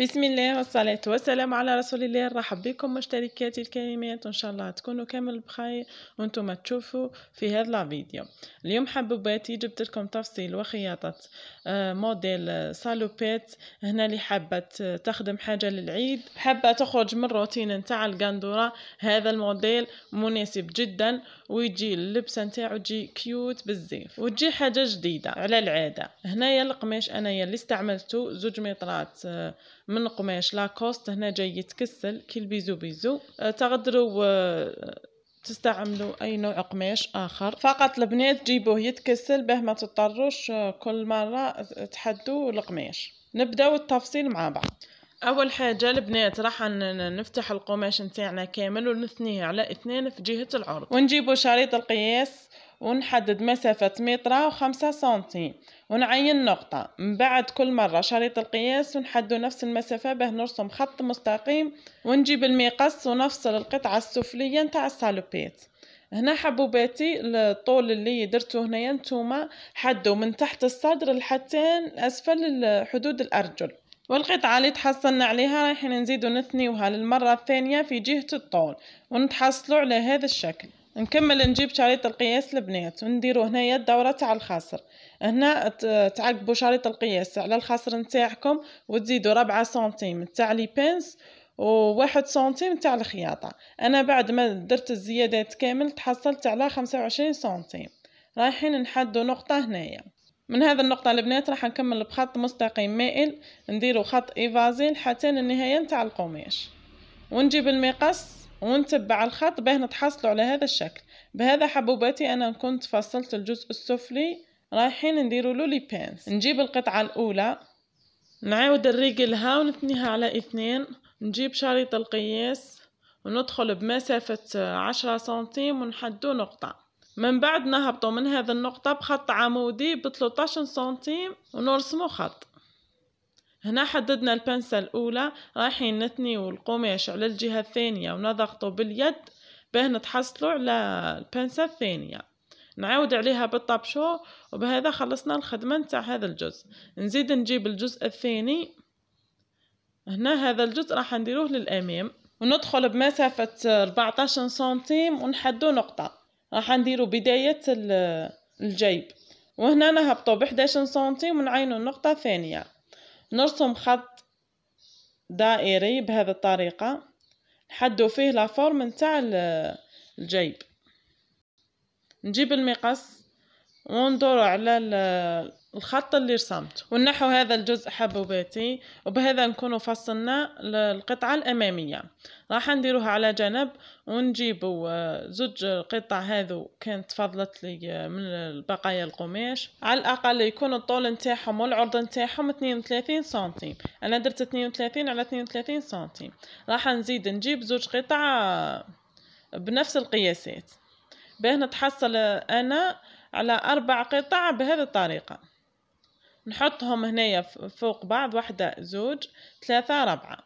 بسم الله والصلاة والسلام على رسول الله نرحب بكم مشتركاتي الكريمات وإن شاء الله تكونوا كامل بخير وانتم تشوفوا في هذا الفيديو اليوم حبوباتي جبت لكم تفصيل وخياطة آه، موديل سالوبيت هنا اللي حابة تخدم حاجة للعيد حابة تخرج من روتين نتاع القندورة هذا الموديل مناسب جدا ويجي اللبسة نتاعو تجي كيوت بزاف وتجي حاجة جديدة على العادة هنايا القماش أنايا اللي استعملته زوج مترات آه، من قماش لاكوست هنا جاي يتكسل كي البيزو بيزو أه، تقدروا أه، تستعملوا اي نوع قماش اخر فقط البنات جيبوه يتكسل باه ما تضطروش أه، كل مره تحدوا القماش نبداو التفصيل مع بعض اول حاجه البنات راح نفتح القماش نتاعنا كامل ونثنيه على اثنين في جهه العرض ونجيبوا شريط القياس ونحدد مسافة مترة وخمسة سنتيم ونعين نقطة من بعد كل مرة شريط القياس ونحدو نفس المسافة باه نرسم خط مستقيم ونجيب المقص ونفصل القطعة السفلية نتاع السالوبيت هنا حبوباتي الطول اللي درتو هنايا نتوما حدو من تحت الصدر لحتى اسفل حدود الارجل والقطعة اللي تحصلنا عليها رايحين نزيدو نثنيوها للمرة الثانية في جهة الطول ونتحصلو على هذا الشكل نكمل نجيب شريط القياس البنات ونديرو هنايا الدوره تاع الخاصر هنا تعقبوا شريط القياس على الخاصر نتاعكم وتزيدوا ربعة سنتيم تاع لي بينس وواحد سنتيم تاع الخياطه انا بعد ما درت الزيادات كامل تحصلت على خمسة وعشرين سنتيم رايحين نحدو نقطه هنايا من هذا النقطه البنات راح نكمل بخط مستقيم مائل نديرو خط ايفازي حتى النهايه نتاع القماش ونجيب المقص ونتبع الخط باه نتحصلوا على هذا الشكل بهذا حبوباتي انا كنت فصلت الجزء السفلي رايحين نديروا لولي بينس بانس نجيب القطعه الاولى نعاود نريقلها ونثنيها على اثنين نجيب شريط القياس وندخل بمسافة عشرة سنتيم ونحدو نقطة من بعد نهبطو من هذه النقطة بخط عمودي بثلاثة سنتيم ونرسمو خط هنا حددنا البنسة الأولى رايحين نثني والقماش على الجهة الثانية ونضغطه باليد باه نتحصلوا على البنسة الثانية نعاود عليها بالطبشو وبهذا خلصنا الخدمة نتاع هذا الجزء نزيد نجيب الجزء الثاني هنا هذا الجزء راح نديروه للأمام وندخل بمسافة 14 سنتيم ونحدو نقطة راح نديرو بداية الجيب وهنا نهبطو ب 11 سنتيم ونعينو النقطة الثانية نرسم خط دائري بهذه الطريقة نحدو فيه لافورم نتاع الجيب نجيب المقص وندور على الخط اللي رسمته ونحو هذا الجزء حبوباتي وبهذا نكون فصلنا القطعة الأمامية راح نديروها على جنب ونجيبو آه، زوج قطع هذو كانت فضلت لي آه، من البقايا القماش على الأقل يكون الطول نتاعهم والعرض نتاعهم 32 سنتيم أنا درت 32 على 32 سنتيم راح نزيد نجيب زوج قطع آه، بنفس القياسات باه نتحصل أنا على أربع قطع بهذه الطريقة نحطهم هنايا فوق بعض واحدة زوج ثلاثة ربعة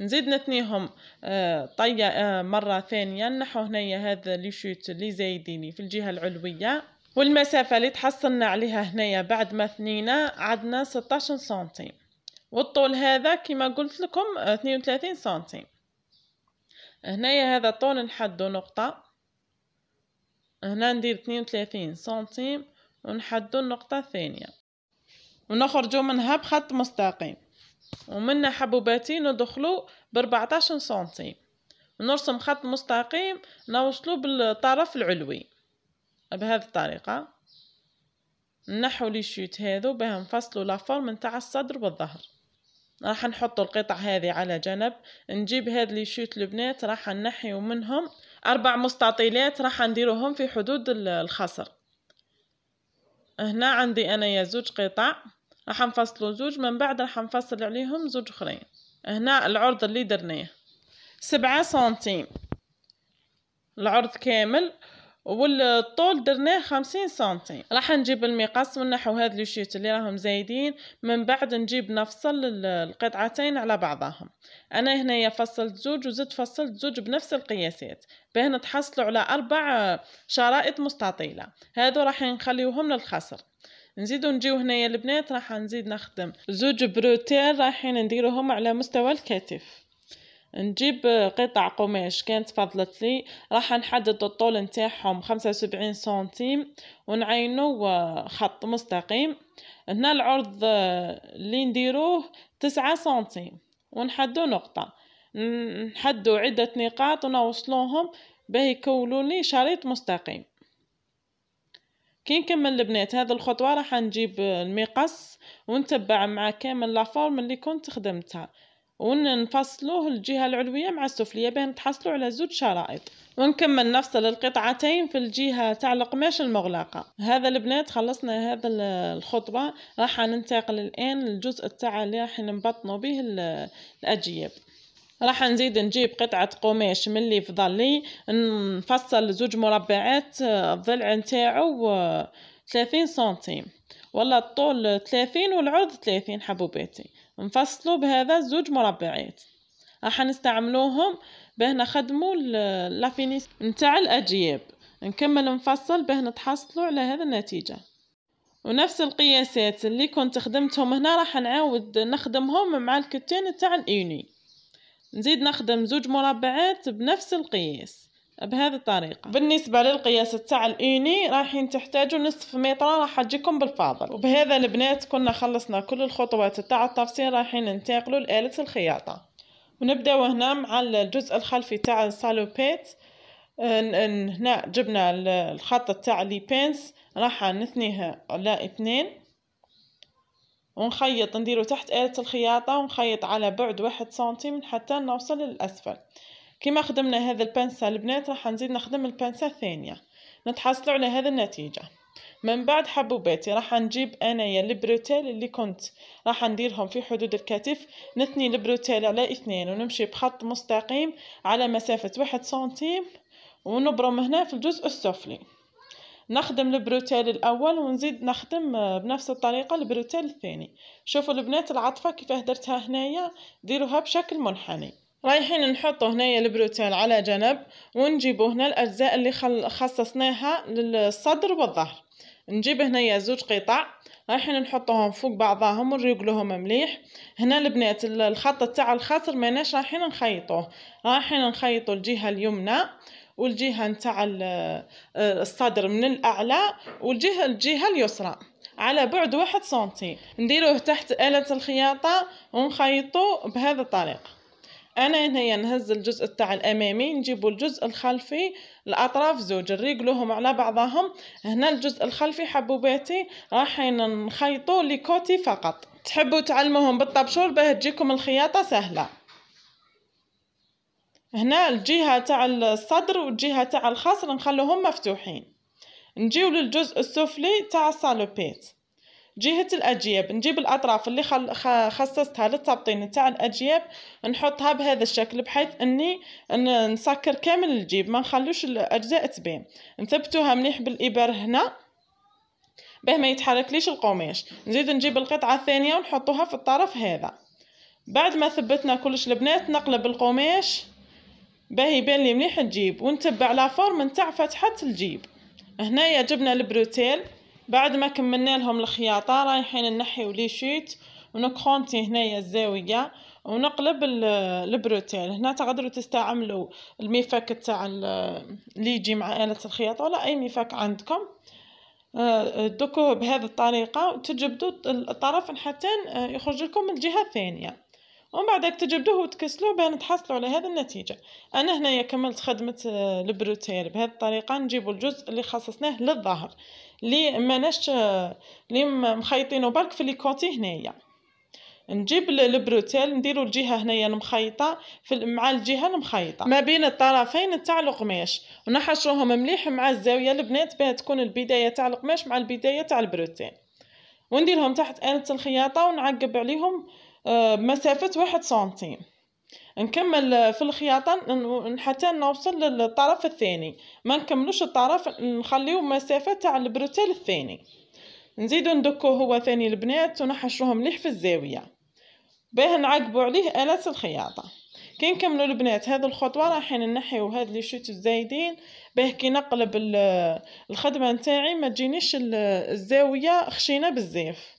نزيد نثنيهم آه، طية آه، مرة ثانية نحو هنايا هذا لي شوت لي زايديني في الجهة العلوية والمسافة اللي تحصلنا عليها هنايا بعد ما ثنينا عدنا 16 سنتيم والطول هذا كما قلت لكم 32 آه، سنتيم هنايا هذا الطول نحدو نقطة هنا ندير 32 سنتيم ونحدو النقطة الثانية ونخرجوا منها بخط مستقيم ومنا حبوباتي ندخلوا بربعتاشر سنتيم نرسم خط مستقيم نوصلو بالطرف العلوي بهذه الطريقة نحو لي شوت هذو باه نفصلو لافورم نتاع الصدر والظهر راح نحطو القطع هذه على جنب نجيب هاد لي شوت البنات راح نحيو منهم اربع مستطيلات راح نديروهم في حدود الخصر هنا عندي انايا زوج قطع راح نفصلوا زوج من بعد راح نفصل عليهم زوج اخرين هنا العرض اللي درناه سبعة سنتيم العرض كامل والطول درناه خمسين سنتيم راح نجيب المقص ونحو هاد الشيت اللي راهم زايدين من بعد نجيب نفصل القطعتين على بعضهم انا هنايا فصلت زوج وزدت فصلت زوج بنفس القياسات باه نتحصلوا على اربع شرائط مستطيله هادو راح نخليوهم للخصر نزيدو نجيو هنايا البنات راح نزيد نخدم زوج بروتيل رايحين نديروهم على مستوى الكتف نجيب قطع قماش كانت فضلت لي راح نحدد الطول نتاعهم خمسة وسبعين سنتيم ونعينو خط مستقيم هنا العرض اللي نديروه تسعة سنتيم ونحدو نقطة نحدو عدة نقاط ونوصلوهم باه يكونوا لي شريط مستقيم كي نكمل البنات هذه الخطوه راح نجيب المقص ونتبع مع كامل لافورم اللي كنت خدمتها ونفصلوه الجهه العلويه مع السفليه باه تحصلوا على زوج شرائط ونكمل نفصل القطعتين في الجهه تاع القماش المغلقه هذا البنات خلصنا هذا الخطوه راح ننتقل الان للجزء تاع اللي راح نبطنوا به الاجياب راح نزيد نجيب قطعة قماش من اللي فضل لي نفصل زوج مربعات الضلع آه، نتاعو آه، ثلاثين سنتيم ولا الطول ثلاثين والعرض ثلاثين حبوباتي نفصلو بهذا زوج مربعات راح نستعملوهم باه نخدمو لافينيس نتاع الاجياب نكمل نفصل باه نتحصلو على هذا النتيجه ونفس القياسات اللي كنت خدمتهم هنا راح نعاود نخدمهم مع الكتان تاع الايني نزيد نخدم زوج مربعات بنفس القياس بهذه الطريقة بالنسبة للقياس تاع الإيني رايحين تحتاجوا نصف متر راح تجيكم بالفاضل وبهذا البنات كنا خلصنا كل الخطوات تاع التفصيل رايحين ننتقلوا لآلة الخياطة ونبداو هنا مع الجزء الخلفي تاع السالوبيت آه، هنا جبنا الخط تاع لي بينس راح نثنيها على اثنين ونخيط نديرو تحت آلة الخياطة ونخيط على بعد واحد سنتيم حتى نوصل للأسفل كما خدمنا هذا البنسة البنات راح نزيد نخدم البنسة الثانية نتحصلوا على هذا النتيجة من بعد حبوباتي راح نجيب انايا البروتيل اللي كنت راح نديرهم في حدود الكتف نثني البروتيل على اثنين ونمشي بخط مستقيم على مسافة واحد سنتيم ونبرم هنا في الجزء السفلي نخدم البروتيل الاول ونزيد نخدم آه، بنفس الطريقه البروتيل الثاني شوفوا البنات العطفه كيفاه درتها هنايا ديروها بشكل منحني رايحين نحطو هنايا البروتيل على جنب ونجيبو هنا الاجزاء اللي خصصناها للصدر والظهر نجيب هنايا زوج قطع رايحين نحطوهم فوق بعضهم ونريقلوهم مليح هنا البنات الخط تاع الخصر ماناش رايحين نخيطوه رايحين نخيطو الجهه اليمنى والجهه نتاع آه، الصدر من الاعلى والجهه الجهه اليسرى على بعد واحد سنتي نديروه تحت آلة الخياطة ونخيطو بهذا الطريقة انا هنايا نهز الجزء تاع الامامي نجيبو الجزء الخلفي الاطراف زوج نريقلوهم على بعضهم هنا الجزء الخلفي حبوباتي رايحين نخيطو لكوتي فقط تحبوا تعلموهم بالطبشور باه تجيكم الخياطه سهله هنا الجهة تاع الصدر والجهة تاع الخصر نخلوهم مفتوحين نجيو للجزء السفلي تاع السالوبيت جهة الأجياب نجيب الأطراف اللي خل... خصصتها للتبطين تاع الأجياب نحطها بهذا الشكل بحيث أني نسكر كامل الجيب ما نخلوش الأجزاء تبان نثبتوها مليح بالإبر هنا باه ما يتحرك ليش القماش نزيد نجيب القطعة الثانية ونحطوها في الطرف هذا بعد ما ثبتنا كلش البنات نقلب القماش باهي يبان لي مليح الجيب ونتبع لا فورم نتاع فتحة الجيب هنايا جبنا البروتيل بعد ما كملنا لهم الخياطة رايحين نحيو لي شيت ونكخونتي هنايا الزاوية ونقلب البروتيل هنا تقدروا تستعملوا الميفاك تاع اللي يجي مع آلة الخياطة ولا أي ميفاك عندكم آه، دوكو بهذه الطريقة وتجبدوا الطرف حتى آه، يخرج لكم الجهة الثانية ومن بعدك تجبدوه وتكسلوه بان تحصلوا على هذه النتيجه انا هنايا كملت خدمه آه، البروتيل بهذه الطريقه نجيبوا الجزء اللي خصصناه للظهر اللي ماناش اللي آه، مخيطينه برك في ليكوتي هنايا نجيب البروتيل نديرو الجهه هنايا المخيطه في مع الجهه المخيطه ما بين الطرفين تاع القماش ونحشوهم مليح مع الزاويه البنات باه تكون البدايه تاع القماش مع البدايه تاع البروتيل ونديرهم تحت آلة الخياطه ونعقب عليهم آه، مسافة واحد سنتيم نكمل آه، في الخياطة حتى نوصل للطرف الثاني ما نكملوش الطرف نخليو مسافة تاع البروتيل الثاني نزيدو ندكو هو ثاني البنات ونحشروه مليح في الزاوية باه نعقبو عليه آلات الخياطة كي نكملو البنات هذا الخطوة رايحين نحيو هاد لي شوت الزايدين باه كي نقلب الخدمة نتاعي ما تجينيش الزاوية خشينة بزاف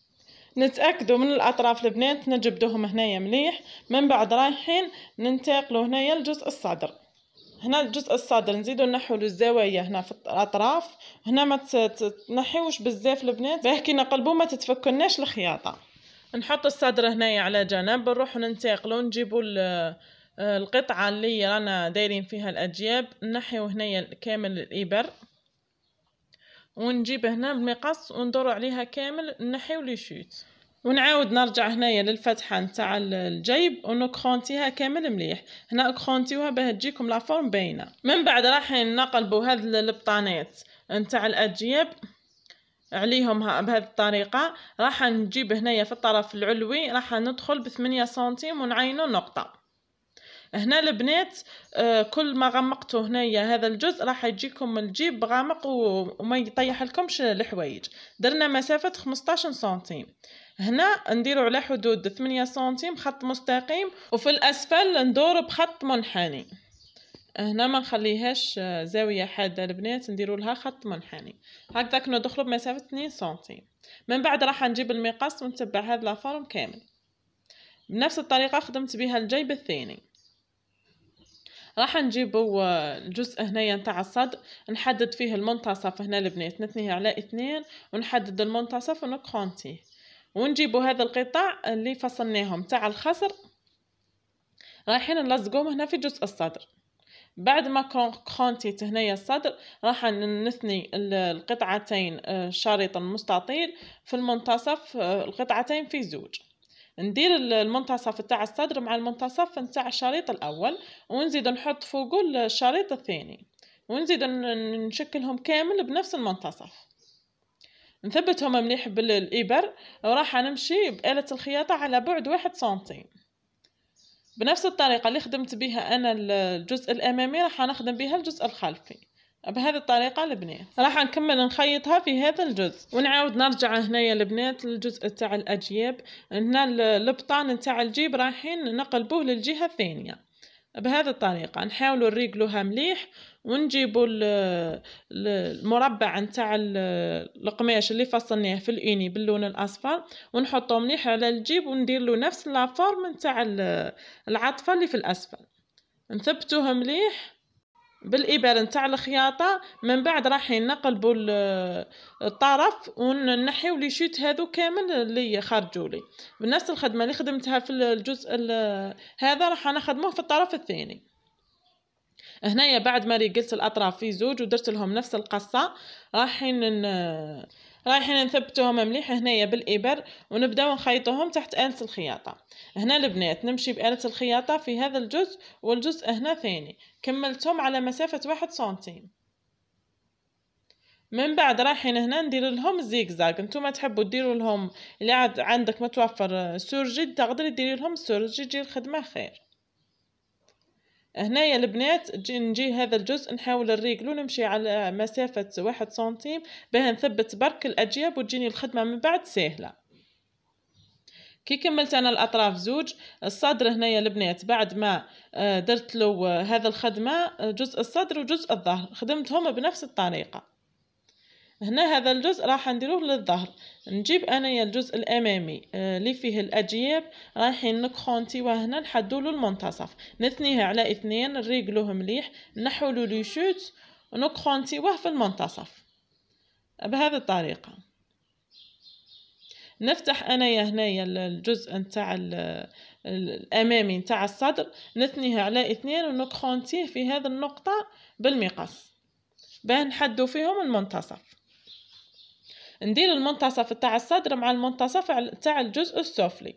نتأكدوا من الأطراف البنات نجبدوهم هنايا مليح من بعد رايحين ننتقلوا هنايا الجزء الصدر هنا الجزء الصدر نزيدو نحو الزوايا هنا في الأطراف هنا ما تنحيوش بزاف البنات باه كي نقلبو ما تتفكناش الخياطة نحط الصدر هنايا على جنب نروحو ننتقلو نجيبو آه، القطعة اللي رانا دايرين فيها الأجياب نحيو هنايا كامل الإبر ونجيب هنا المقص وندور عليها كامل نحيو لي شوت ونعاود نرجع هنايا للفتحه نتاع الجيب ونكرونتيها كامل مليح هنا كرونتيوها باه تجيكم لا فورم باينه من بعد رايحين نقلبوا هاد البطانات نتاع الاجياب عليهم بهذه الطريقه راح نجيب هنايا في الطرف العلوي راح ندخل 8 سنتيم ونعينو نقطه هنا البنات آه، كل ما غمقتوا هنايا هذا الجزء راح يجيكم الجيب غامق وما يطيح لكمش الحوايج درنا مسافه 15 سنتيم هنا نديروا على حدود 8 سنتيم خط مستقيم وفي الاسفل ندور بخط منحني هنا ما نخليهاش آه، زاويه حاده البنات نديروا لها خط منحني هكذاك ندخلوا بمسافه 2 سنتيم من بعد راح نجيب المقاس ونتبع هذا الفرم كامل بنفس الطريقه خدمت بها الجيب الثاني راح نجيبو الجزء آه، هنايا نتاع الصدر نحدد فيه المنتصف هنا البنات نثنيه على اثنين ونحدد المنتصف ونقونتيه ونجيبو هذا القطاع اللي فصلناهم تاع الخصر رايحين نلزقوهم هنا في جزء الصدر بعد ما كونتيت هنايا الصدر راح نثني القطعتين آه، شريط مستطيل في المنتصف آه، القطعتين في زوج ندير المنتصف تاع الصدر مع المنتصف نتاع الشريط الاول ونزيد نحط فوقه الشريط الثاني ونزيد نشكلهم كامل بنفس المنتصف نثبتهم مليح بالإبر وراح نمشي بآلة الخياطة على بعد واحد سنتيم بنفس الطريقة اللي خدمت بها أنا الجزء الأمامي راح نخدم بها الجزء الخلفي بهذه الطريقة البنات راح نكمل نخيطها في هذا الجزء ونعاود نرجع هنايا البنات للجزء تاع الأجياب هنا البطان تاع الجيب رايحين نقلبوه للجهة الثانية بهذه الطريقة نحاولوا نريقلوها مليح ونجيبوا المربع نتاع القماش اللي فصلناه في الاني باللون الاصفر ونحطه مليح على الجيب وندير له نفس لافورم نتاع العطفه اللي في الاسفل نثبتوه مليح بالابر نتاع الخياطه من بعد راح نقلبوا الطرف ونحيو لي شيت هذو كامل اللي خرجوا لي بنفس الخدمه اللي خدمتها في الجزء هذا راح نخدموه في الطرف الثاني هنايا بعد ما رجلت الاطراف في زوج ودرت لهم نفس القصه راح رايحين نثبتوهم مليح هنايا بالإبر ونبداو نخيطوهم تحت آلة الخياطة هنا البنات نمشي بآلة الخياطة في هذا الجزء والجزء هنا ثاني كملتهم على مسافة واحد سنتيم من بعد رايحين هنا ندير لهم زيكزاك نتوما تحبوا ديروا لهم اللي عاد عندك متوفر سورجي تقدري ديري لهم سورجي تجي الخدمه خير هنايا البنات تجي نجي هذا الجزء نحاول نريقلو نمشي على مسافة واحد سنتيم باه نثبت برك الأجياب وتجيني الخدمة من بعد سهلة كي كملت انا الاطراف زوج الصدر هنايا البنات بعد ما آه، درت له هذا الخدمه آه، جزء الصدر وجزء الظهر خدمتهم بنفس الطريقه هنا هذا الجزء راح نديروه للظهر نجيب انايا الجزء الامامي آه، اللي فيه الاجياب رايحين نكخونتيوه هنا نحدو له المنتصف نثنيها على اثنين نريقلوه مليح نحو له لي شوت ونكخونتيوه في المنتصف بهذه الطريقه نفتح انايا هنايا الجزء نتاع الامامي نتاع الصدر نثنيها على اثنين ونكخونتيه في هذه النقطه بالمقص باه نحدو فيهم المنتصف ندير المنتصف تاع الصدر مع المنتصف تاع الجزء السفلي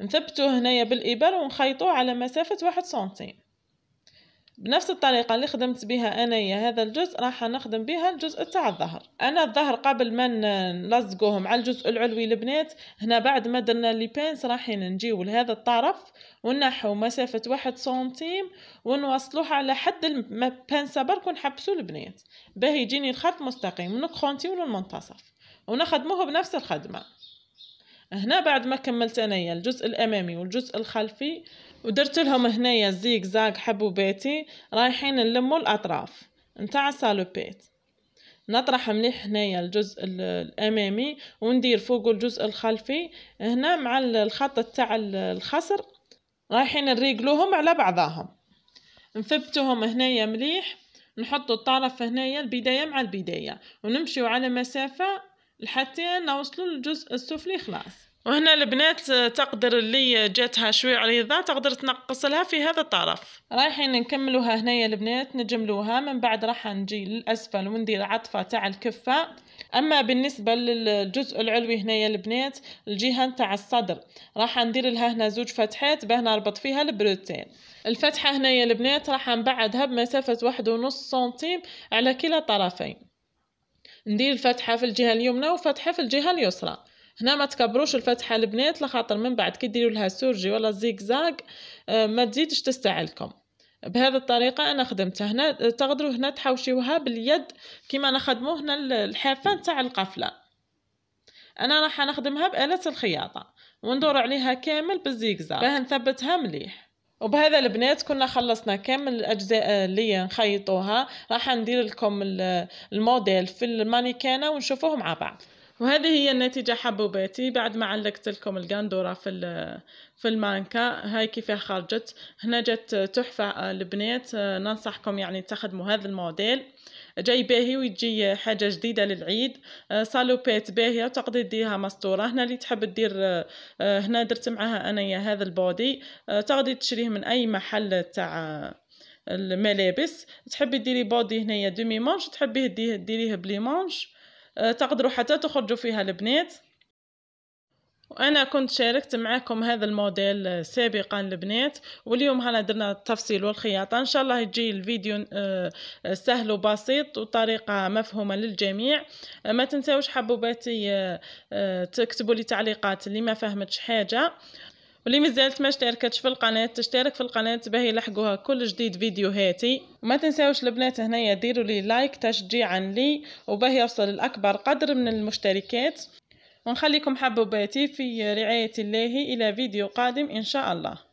نثبتو هنايا بالإبر ونخيطوه على مسافة واحد سنتيم بنفس الطريقة اللي خدمت بها أنايا هذا الجزء راح نخدم بها الجزء تاع الظهر أنا الظهر قبل ما نلزقوهم على الجزء العلوي البنات هنا بعد ما درنا لي راحين نجيو لهذا الطرف ونحو مسافة واحد سنتيم ونوصلوها على حد البانسة برك ونحبسو البنات باهي يجيني الخط مستقيم نكخونتيو للمنتصف ونخدموه بنفس الخدمة هنا بعد ما كملت انايا الجزء الامامي والجزء الخلفي ودرت لهم هنايا زيك زاك حبوباتي رايحين نلموا الاطراف نتاع سالوبيت نطرح مليح هنايا الجزء الامامي وندير فوق الجزء الخلفي هنا مع الخط تاع الخصر رايحين نريقلوهم على بعضاهم نثبتهم هنايا مليح نحطوا الطرف هنايا البدايه مع البدايه ونمشيو على مسافه لحتى نوصلوا للجزء السفلي خلاص وهنا البنات تقدر اللي جاتها شوي عريضة تقدر تنقص لها في هذا الطرف رايحين نكملوها هنايا البنات نجملوها من بعد راح نجي للأسفل وندير عطفة تاع الكفة أما بالنسبة للجزء العلوي هنايا البنات الجهة تاع الصدر راح ندير لها هنا زوج فتحات باه نربط فيها البروتين الفتحة هنايا البنات راح نبعدها بمسافة واحد ونص سنتيم على كلا طرفين ندير فتحة في الجهة اليمنى وفتحة في الجهة اليسرى هنا ما تكبروش الفتحه البنات لخاطر من بعد كي ديروا لها سورجي ولا زيكزاك آه، ما تزيدش تستعلكم بهذه الطريقه انا خدمتها هنا آه، تقدروا هنا تحوشيوها باليد كيما نخدمو هنا الحافه نتاع القفله انا راح نخدمها باله الخياطه وندور عليها كامل بالزيكزاك باه نثبتها مليح وبهذا البنات كنا خلصنا كامل الاجزاء اللي نخيطوها راح ندير لكم الموديل في المانيكانه ونشوفوه مع بعض وهذه هي النتيجة حبوباتي بعد ما علقت لكم القندورة في في المانكا هاي كيف خرجت هنا جت تحفة البنات ننصحكم يعني تخدموا هذا الموديل جاي باهي ويجي حاجة جديدة للعيد صالوبات باهية تقضي ديها مسطورة هنا اللي تحب دير هنا درت معها أنايا هذا البودي تقضي تشريه من أي محل تاع الملابس تحبي ديري بودي هنايا دومي مانش تحبيه ديريه بلي بليمانش أه، تقدروا حتى تخرجوا فيها البنات وانا كنت شاركت معاكم هذا الموديل سابقا البنات واليوم هنا درنا التفصيل والخياطه ان شاء الله يجي الفيديو أه، سهل وبسيط وطريقه مفهومه للجميع أه، ما تنساوش حبوباتي تكتبوا لي تعليقات اللي ما فهمتش حاجه واللي مازالت ما اشتركتش في القناة تشترك في القناة باهي يلحقوها كل جديد فيديوهاتي وما تنساوش البنات هنايا ديروا لي لايك تشجيعا لي وباه يوصل الأكبر قدر من المشتركات ونخليكم حبوباتي في رعاية الله إلى فيديو قادم إن شاء الله